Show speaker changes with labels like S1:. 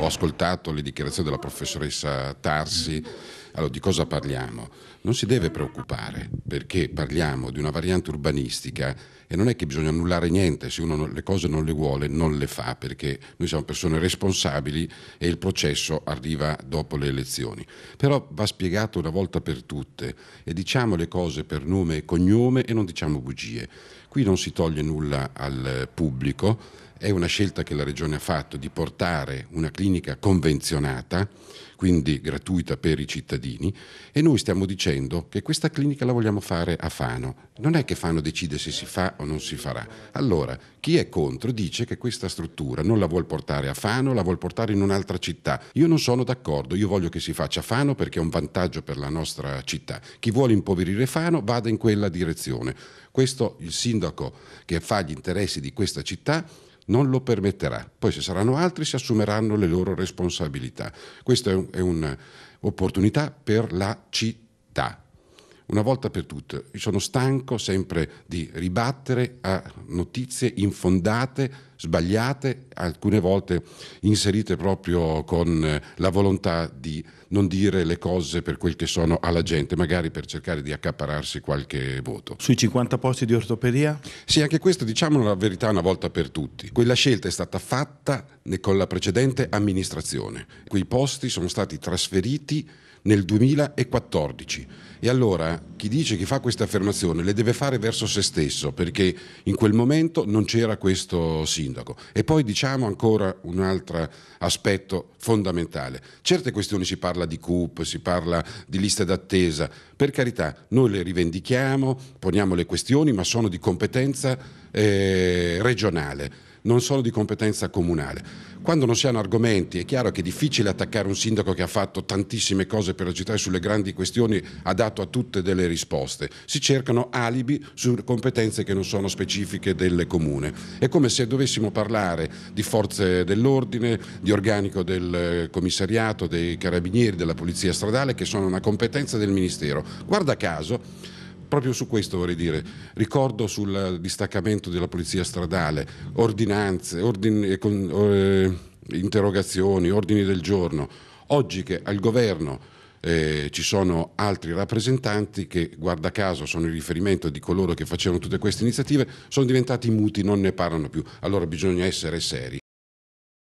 S1: ho ascoltato le dichiarazioni della professoressa Tarsi, allora di cosa parliamo? Non si deve preoccupare perché parliamo di una variante urbanistica e non è che bisogna annullare niente, se uno le cose non le vuole non le fa perché noi siamo persone responsabili e il processo arriva dopo le elezioni. Però va spiegato una volta per tutte e diciamo le cose per nome e cognome e non diciamo bugie. Qui non si toglie nulla al pubblico, è una scelta che la Regione ha fatto di portare una clinica convenzionata, quindi gratuita per i cittadini, e noi stiamo dicendo che questa clinica la vogliamo fare a Fano. Non è che Fano decide se si fa o non si farà. Allora, chi è contro dice che questa struttura non la vuol portare a Fano, la vuol portare in un'altra città. Io non sono d'accordo, io voglio che si faccia a Fano perché è un vantaggio per la nostra città. Chi vuole impoverire Fano vada in quella direzione. Questo il sindaco che fa gli interessi di questa città non lo permetterà. Poi se saranno altri si assumeranno le loro responsabilità. Questa è un'opportunità un per la città una volta per tutte. Sono stanco sempre di ribattere a notizie infondate, sbagliate, alcune volte inserite proprio con eh, la volontà di non dire le cose per quel che sono alla gente, magari per cercare di accapararsi qualche voto. Sui 50 posti di ortopedia? Sì, anche questo diciamo la verità una volta per tutti. Quella scelta è stata fatta con la precedente amministrazione. Quei posti sono stati trasferiti nel 2014. E allora chi dice, chi fa questa affermazione le deve fare verso se stesso perché in quel momento non c'era questo sindaco. E poi diciamo ancora un altro aspetto fondamentale. Certe questioni si parla di CUP, si parla di liste d'attesa, per carità noi le rivendichiamo, poniamo le questioni ma sono di competenza eh, regionale non sono di competenza comunale. Quando non si hanno argomenti è chiaro che è difficile attaccare un sindaco che ha fatto tantissime cose per la città e sulle grandi questioni ha dato a tutte delle risposte, si cercano alibi su competenze che non sono specifiche del comune. È come se dovessimo parlare di forze dell'ordine, di organico del eh, commissariato, dei carabinieri, della polizia stradale, che sono una competenza del Ministero. Guarda caso proprio su questo vorrei dire, ricordo sul distaccamento della polizia stradale, ordinanze, ordini, eh, eh, interrogazioni, ordini del giorno, oggi che al governo eh, ci sono altri rappresentanti che, guarda caso, sono il riferimento di coloro che facevano tutte queste iniziative, sono diventati muti, non ne parlano più. Allora bisogna essere seri